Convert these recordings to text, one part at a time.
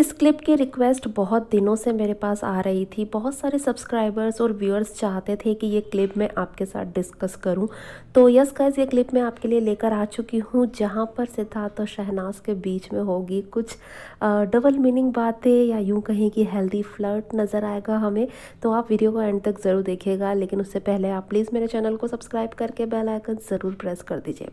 इस क्लिप की रिक्वेस्ट बहुत दिनों से मेरे पास आ रही थी बहुत सारे सब्सक्राइबर्स और व्यूअर्स चाहते थे कि ये क्लिप मैं आपके साथ डिस्कस करूं तो यस गाइस ये क्लिप मैं आपके लिए लेकर आ चुकी हूं जहां पर सिद्धार्थ और शहनाज के बीच में होगी कुछ डबल मीनिंग बातें या यूं कहें कि हेल्दी फ्लर्ट नज़र आएगा हमें तो आप वीडियो को एंड तक ज़रूर देखिएगा लेकिन उससे पहले आप प्लीज़ मेरे चैनल को सब्सक्राइब करके बेल आइकन ज़रूर प्रेस कर दीजिए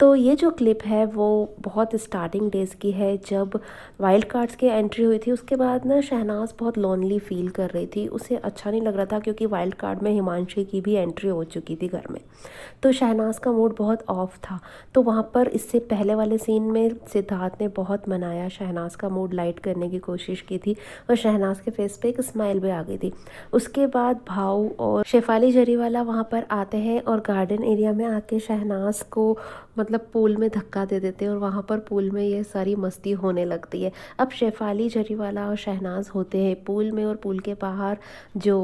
तो ये जो क्लिप है वो बहुत स्टार्टिंग डेज़ की है जब वाइल्ड कार्ड्स के एंट्री हुई थी उसके बाद ना शहनाज बहुत लोनली फील कर रही थी उसे अच्छा नहीं लग रहा था क्योंकि वाइल्ड कार्ड में हिमांशी की भी एंट्री हो चुकी थी घर में तो शहनाज का मूड बहुत ऑफ था तो वहाँ पर इससे पहले वाले सीन में सिद्धार्थ ने बहुत मनाया शहनाज का मूड लाइट करने की कोशिश की थी और शहनाज के फेस पर एक स्माइल भी आ गई थी उसके बाद भाव और शेफाली जरीवाला वहाँ पर आते हैं और गार्डन एरिया में आके शहनाज को मतलब पूल में धक्का दे देते हैं और वहाँ पर पूल में ये सारी मस्ती होने लगती है अब शेफ शेफाली जरीवाला और शहनाज होते हैं पूल में और पूल के बाहर जो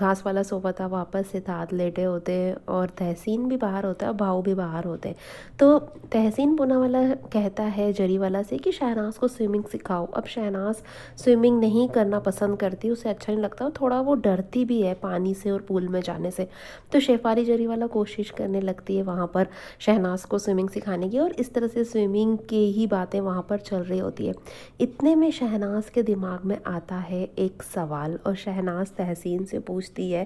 घास वाला सोफा था वापस से सिद्धार्थ लेटे होते हैं और तहसीन भी बाहर होता है और भाव भी बाहर होते हैं तो तहसीन पूनावाला कहता है जरीवाला से कि शहनाज को स्विमिंग सिखाओ अब शहनाज स्विमिंग नहीं करना पसंद करती उसे अच्छा नहीं लगता और थोड़ा वो डरती भी है पानी से और पूल में जाने से तो शेफाली जरीवाला कोशिश करने लगती है वहाँ पर शहनाज को स्विमिंग सिखाने की और इस तरह से स्विमिंग की ही बातें वहाँ पर चल रही होती है इतने इतने में शहनाज के दिमाग में आता है एक सवाल और शहनाज तहसीन से पूछती है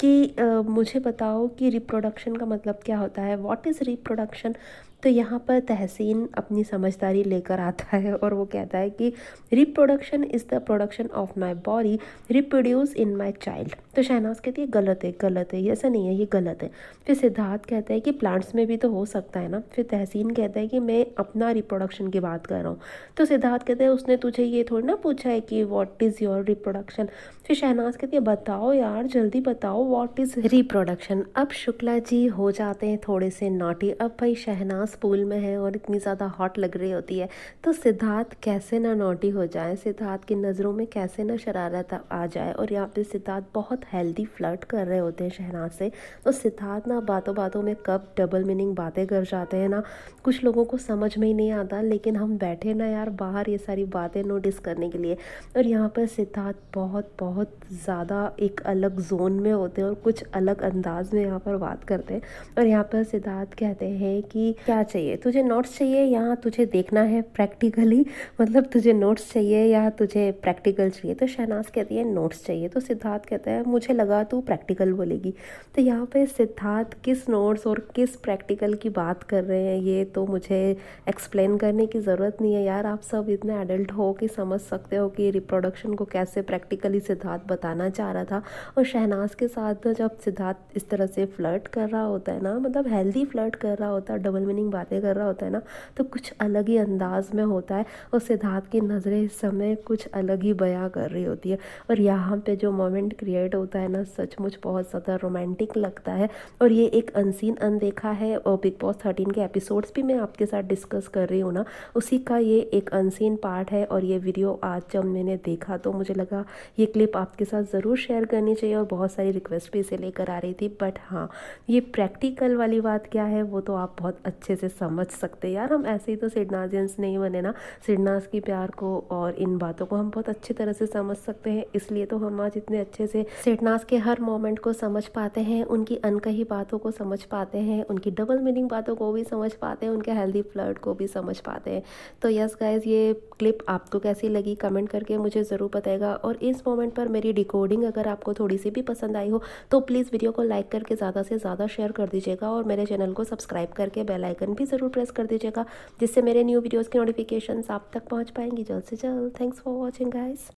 कि आ, मुझे बताओ कि रिप्रोडक्शन का मतलब क्या होता है व्हाट इज़ रिप्रोडक्शन तो यहाँ पर तहसीन अपनी समझदारी लेकर आता है और वो कहता है कि reproduction is the production of my body reproduce in my child तो शहनाज कहती है गलत है गलत है ऐसा नहीं है ये गलत है फिर सिद्धार्थ कहता है कि प्लांट्स में भी तो हो सकता है ना फिर तहसीन कहता है कि मैं अपना रिप्रोडक्शन की बात कर रहा हूँ तो सिद्धार्थ कहते हैं उसने तुझे ये थोड़ी ना पूछा है कि वॉट इज़ योर रिप्रोडक्शन फिर शहनाज कहती है बताओ यार जल्दी बताओ वॉट इज़ रिप्रोडक्शन अब शुक्ला जी हो जाते हैं थोड़े से नाटी अब भाई शहनाज बस पूल में है और इतनी ज़्यादा हॉट लग रही होती है तो सिद्धार्थ कैसे ना नोटी हो जाए सिद्धार्थ की नज़रों में कैसे ना शरारत आ जाए और यहाँ पे सिद्धार्थ बहुत हेल्दी फ्लर्ट कर रहे होते हैं शहनाज से तो सिद्धार्थ ना बातों बातों में कब डबल मीनिंग बातें कर जाते हैं ना कुछ लोगों को समझ में ही नहीं आता लेकिन हम बैठे ना यार बाहर ये सारी बातें नोटिस करने के लिए और यहाँ पर सिद्धार्थ बहुत बहुत ज़्यादा एक अलग जोन में होते हैं और कुछ अलग अंदाज में यहाँ पर बात करते हैं और यहाँ पर सिद्धार्थ कहते हैं कि क्या क्या चाहिए तुझे नोट्स चाहिए या तुझे देखना है प्रैक्टिकली मतलब तुझे नोट्स चाहिए या तुझे प्रैक्टिकल चाहिए तो शहनाज कहती है नोट्स चाहिए तो सिद्धार्थ कहता है मुझे लगा तू प्रैक्टिकल बोलेगी तो यहाँ पे सिद्धार्थ किस नोट्स और किस प्रैक्टिकल की बात कर रहे हैं ये तो मुझे एक्सप्लेन करने की ज़रूरत नहीं है यार आप सब इतने एडल्ट हो कि समझ सकते हो कि रिप्रोडक्शन को कैसे प्रैक्टिकली सिद्धार्थ बताना चाह रहा था और शहनाज के साथ जब सिद्धार्थ इस तरह से फ्लर्ट कर रहा होता है ना मतलब हेल्दी फ्लर्ट कर रहा होता है डबल मीनिंग बातें कर रहा होता है ना तो कुछ अलग ही अंदाज में होता है और सिद्धार्थ की नज़रें इस समय कुछ अलग ही बयां कर रही होती है और यहाँ पे जो मोमेंट क्रिएट होता है ना सचमुच बहुत ज़्यादा रोमांटिक लगता है और ये एक अनसीन अनदेखा है और बिग बॉस थर्टीन के एपिसोड्स भी मैं आपके साथ डिस्कस कर रही हूँ ना उसी का ये एक अनसीन पार्ट है और ये वीडियो आज जब मैंने देखा तो मुझे लगा ये क्लिप आपके साथ ज़रूर शेयर करनी चाहिए और बहुत सारी रिक्वेस्ट भी इसे लेकर आ रही थी बट हाँ ये प्रैक्टिकल वाली बात क्या है वो तो आप बहुत अच्छे से से समझ सकते यार हम ऐसे ही तो सिडनाजियंस नहीं बने ना सिडनास की प्यार को और इन बातों को हम बहुत अच्छी तरह से समझ सकते हैं इसलिए तो हम आज इतने अच्छे से सिडनास के हर मोमेंट को समझ पाते हैं उनकी अनकही बातों को समझ पाते हैं उनकी डबल मीनिंग बातों को भी समझ पाते हैं उनके हेल्दी फ्लर्ड को भी समझ पाते हैं तो यस गाइज ये क्लिप आपको कैसी लगी कमेंट करके मुझे ज़रूर बताएगा और इस मोमेंट पर मेरी डिकोडिंग अगर आपको थोड़ी सी भी पसंद आई हो तो प्लीज़ वीडियो को लाइक करके ज़्यादा से ज़्यादा शेयर कर दीजिएगा और मेरे चैनल को सब्सक्राइब करके बेलाइकन बटन भी ज़रूर प्रेस कर दीजिएगा जिससे मेरे न्यू वीडियोज़ की नोटिफिकेशन आप तक पहुँच पाएंगी जल्द से जल्द थैंक्स फॉर वॉचिंग गाइस